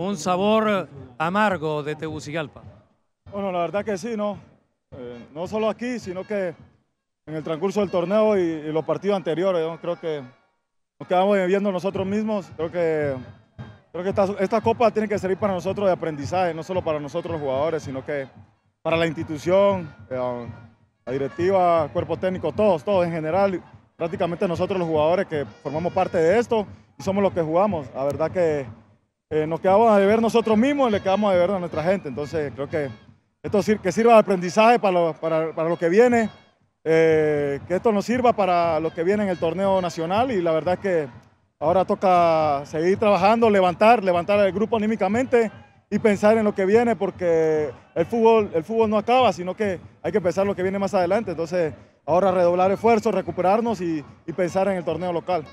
un sabor amargo de Tegucigalpa. Bueno, la verdad que sí, ¿no? Eh, no solo aquí, sino que en el transcurso del torneo y, los partidos anteriores, yo creo que nos quedamos viviendo nosotros mismos. Creo que, creo que esta, copa tiene que servir para nosotros de aprendizaje, no solo para nosotros los jugadores, sino que para la institución, eh, la directiva, cuerpo técnico, todos, todos en general, prácticamente nosotros los jugadores que formamos parte de esto y somos los que jugamos. La verdad que eh, nos quedamos a deber nosotros mismos y le quedamos a deber a nuestra gente. Entonces, creo que esto sirva de aprendizaje para lo, que viene, eh, que esto nos sirva para lo que viene en el torneo nacional y la verdad es que ahora toca seguir trabajando, levantar, levantar el grupo anímicamente y pensar en lo que viene porque el fútbol, el fútbol no acaba, sino que hay que pensar lo que viene más adelante. Entonces, ahora redoblar esfuerzos, recuperarnos y pensar en el torneo local.